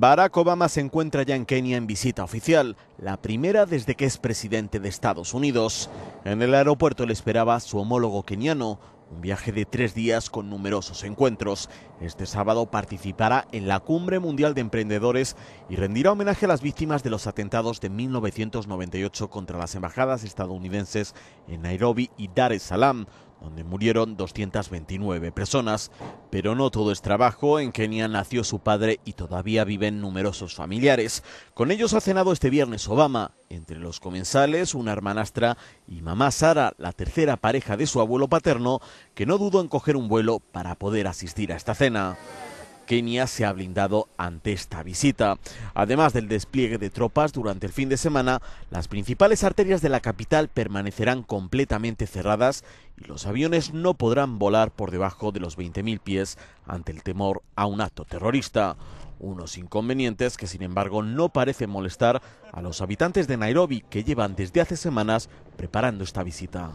Barack Obama se encuentra ya en Kenia en visita oficial, la primera desde que es presidente de Estados Unidos. En el aeropuerto le esperaba su homólogo keniano, un viaje de tres días con numerosos encuentros. Este sábado participará en la Cumbre Mundial de Emprendedores y rendirá homenaje a las víctimas de los atentados de 1998 contra las embajadas estadounidenses en Nairobi y Dar es Salaam, donde murieron 229 personas. Pero no todo es trabajo, en Kenia nació su padre y todavía viven numerosos familiares. Con ellos ha cenado este viernes Obama, entre los comensales una hermanastra y mamá Sara, la tercera pareja de su abuelo paterno, que no dudó en coger un vuelo para poder asistir a esta cena. Kenia se ha blindado ante esta visita. Además del despliegue de tropas durante el fin de semana, las principales arterias de la capital permanecerán completamente cerradas y los aviones no podrán volar por debajo de los 20.000 pies ante el temor a un acto terrorista. Unos inconvenientes que, sin embargo, no parecen molestar a los habitantes de Nairobi que llevan desde hace semanas preparando esta visita.